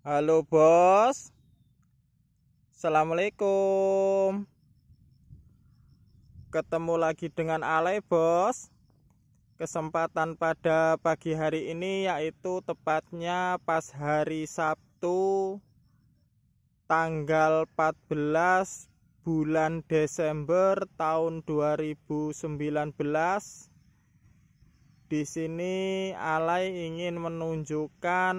Halo bos Assalamualaikum Ketemu lagi dengan Ale bos Kesempatan pada pagi hari ini yaitu tepatnya pas hari Sabtu Tanggal 14 bulan Desember tahun 2019 di sini Alay ingin menunjukkan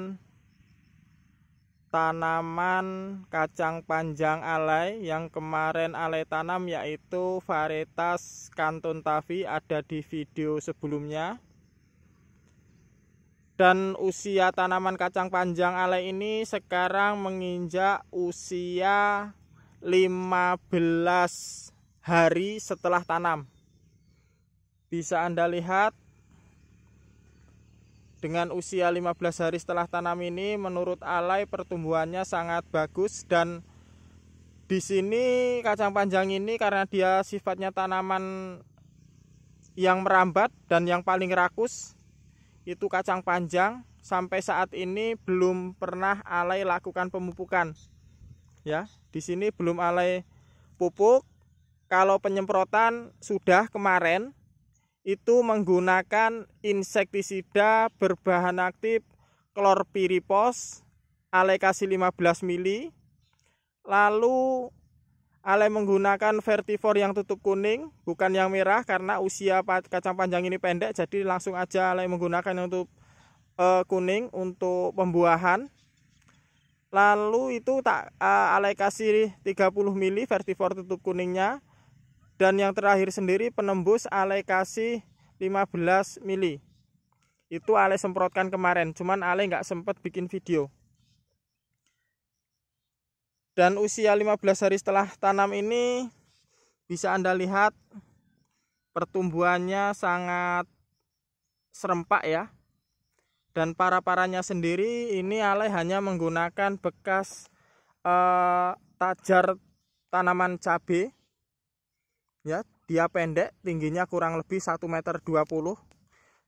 tanaman kacang panjang alai yang kemarin alai tanam yaitu varietas Kantun Tavi ada di video sebelumnya dan usia tanaman kacang panjang alai ini sekarang menginjak usia 15 hari setelah tanam bisa Anda lihat dengan usia 15 hari setelah tanam ini menurut alay pertumbuhannya sangat bagus dan di sini kacang panjang ini karena dia sifatnya tanaman yang merambat dan yang paling rakus itu kacang panjang sampai saat ini belum pernah alay lakukan pemupukan ya di sini belum alay pupuk kalau penyemprotan sudah kemarin itu menggunakan insektisida berbahan aktif klorpiripos alekasi 15 mili lalu Ale menggunakan vertivor yang tutup kuning bukan yang merah karena usia kacang panjang ini pendek jadi langsung aja Ale menggunakan yang tutup eh, kuning untuk pembuahan lalu itu tak uh, Ale 30 mili vertivor tutup kuningnya dan yang terakhir sendiri penembus Ale kasih 15 mili itu Ale semprotkan kemarin cuman Ale nggak sempat bikin video dan usia 15 hari setelah tanam ini bisa Anda lihat pertumbuhannya sangat serempak ya dan para-paranya sendiri ini Ale hanya menggunakan bekas eh, tajar tanaman cabai ya dia pendek tingginya kurang lebih 1 meter 20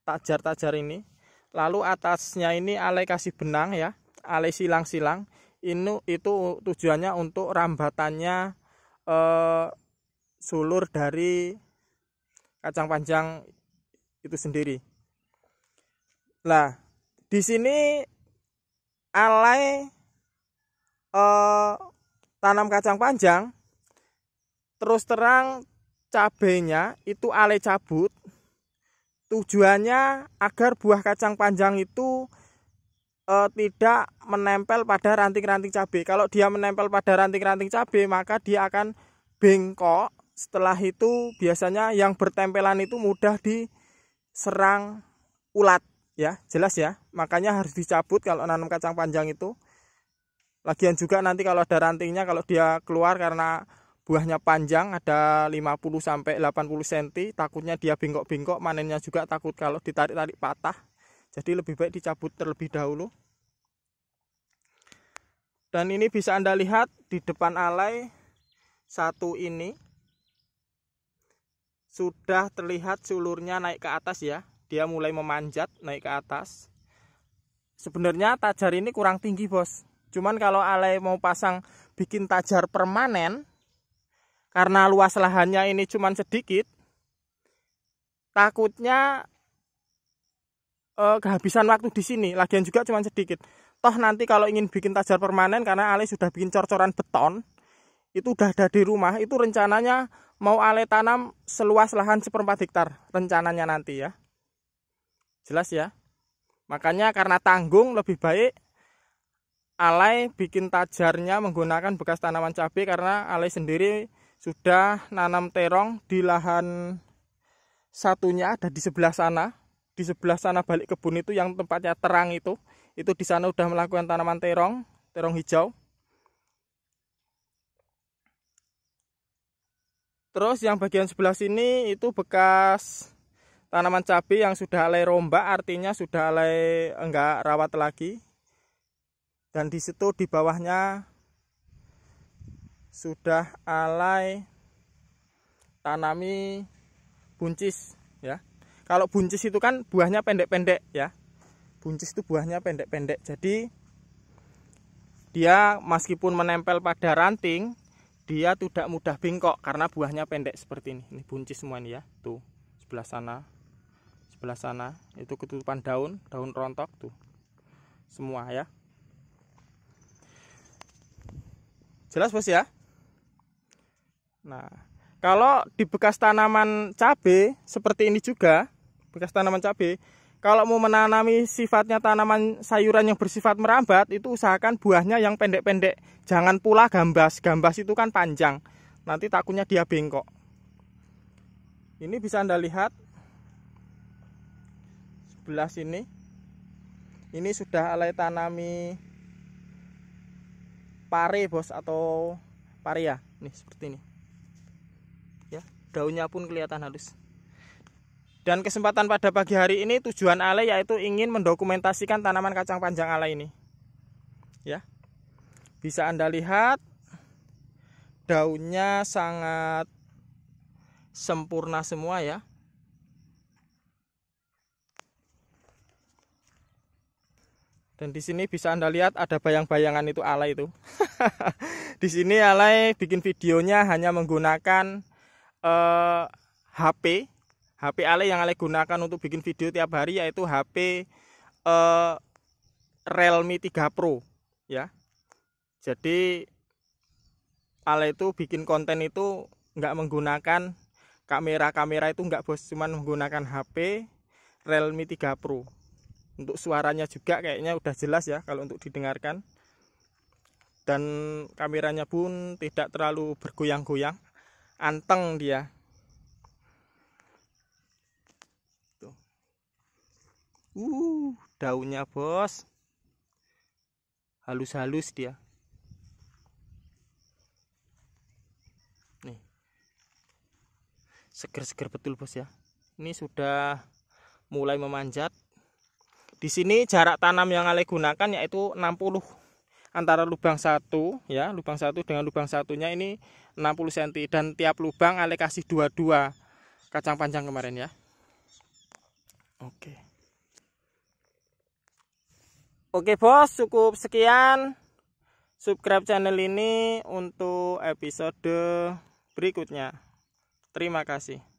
tajar-tajar ini lalu atasnya ini alai kasih benang ya alai silang-silang ini itu tujuannya untuk rambatannya eh, sulur dari kacang panjang itu sendiri lah di sini alai eh, tanam kacang panjang terus terang cabenya itu ale cabut tujuannya agar buah kacang panjang itu e, tidak menempel pada ranting-ranting cabai kalau dia menempel pada ranting-ranting cabai maka dia akan bengkok setelah itu biasanya yang bertempelan itu mudah diserang ulat ya jelas ya makanya harus dicabut kalau nanam kacang panjang itu lagian juga nanti kalau ada rantingnya kalau dia keluar karena buahnya panjang ada 50 sampai 80 cm takutnya dia bengkok-bengkok manennya juga takut kalau ditarik-tarik patah jadi lebih baik dicabut terlebih dahulu dan ini bisa anda lihat di depan alay satu ini sudah terlihat sulurnya naik ke atas ya dia mulai memanjat naik ke atas sebenarnya tajar ini kurang tinggi bos cuman kalau alay mau pasang bikin tajar permanen karena luas lahannya ini cuma sedikit takutnya eh, kehabisan waktu di sini lagian juga cuma sedikit toh nanti kalau ingin bikin tajar permanen karena Ale sudah bikin cor-coran beton itu udah ada di rumah itu rencananya mau Ale tanam seluas lahan seperempat hektar rencananya nanti ya jelas ya makanya karena tanggung lebih baik alai bikin tajarnya menggunakan bekas tanaman cabai karena alai sendiri sudah nanam terong di lahan satunya ada di sebelah sana di sebelah sana balik kebun itu yang tempatnya terang itu itu di sana udah melakukan tanaman terong terong hijau terus yang bagian sebelah sini itu bekas tanaman cabai yang sudah alai rombak artinya sudah alai enggak rawat lagi dan di situ di bawahnya sudah alay tanami buncis ya. Kalau buncis itu kan buahnya pendek-pendek ya. Buncis itu buahnya pendek-pendek. Jadi dia meskipun menempel pada ranting, dia tidak mudah bengkok karena buahnya pendek seperti ini. Ini buncis semua ini ya. Tuh, sebelah sana. Sebelah sana itu ketutupan daun, daun rontok tuh. Semua ya. Jelas Bos ya? Nah, kalau di bekas tanaman cabai seperti ini juga, bekas tanaman cabai, kalau mau menanami sifatnya tanaman sayuran yang bersifat merambat, itu usahakan buahnya yang pendek-pendek. Jangan pula gambas, gambas itu kan panjang. Nanti takutnya dia bengkok. Ini bisa Anda lihat sebelah sini. Ini sudah alai tanami pare, Bos, atau pare ya. Nih, seperti ini daunnya pun kelihatan halus dan kesempatan pada pagi hari ini tujuan Ale yaitu ingin mendokumentasikan tanaman kacang panjang Ale ini ya bisa Anda lihat daunnya sangat sempurna semua ya dan di sini bisa Anda lihat ada bayang-bayangan itu Ale itu di sini Ale bikin videonya hanya menggunakan eh, HP HP ale yang ale gunakan untuk bikin video tiap hari yaitu HP eh, Realme 3 Pro ya. Jadi ale itu bikin konten itu nggak menggunakan kamera-kamera itu nggak bos cuman menggunakan HP Realme 3 Pro. Untuk suaranya juga kayaknya udah jelas ya kalau untuk didengarkan. Dan kameranya pun tidak terlalu bergoyang-goyang anteng dia tuh uh daunnya bos halus-halus dia nih seger-seger betul bos ya ini sudah mulai memanjat di sini jarak tanam yang Ale gunakan yaitu 60 antara lubang satu ya lubang satu dengan lubang satunya ini 60 cm dan tiap lubang ale kasih dua dua kacang panjang kemarin ya oke oke bos cukup sekian subscribe channel ini untuk episode berikutnya terima kasih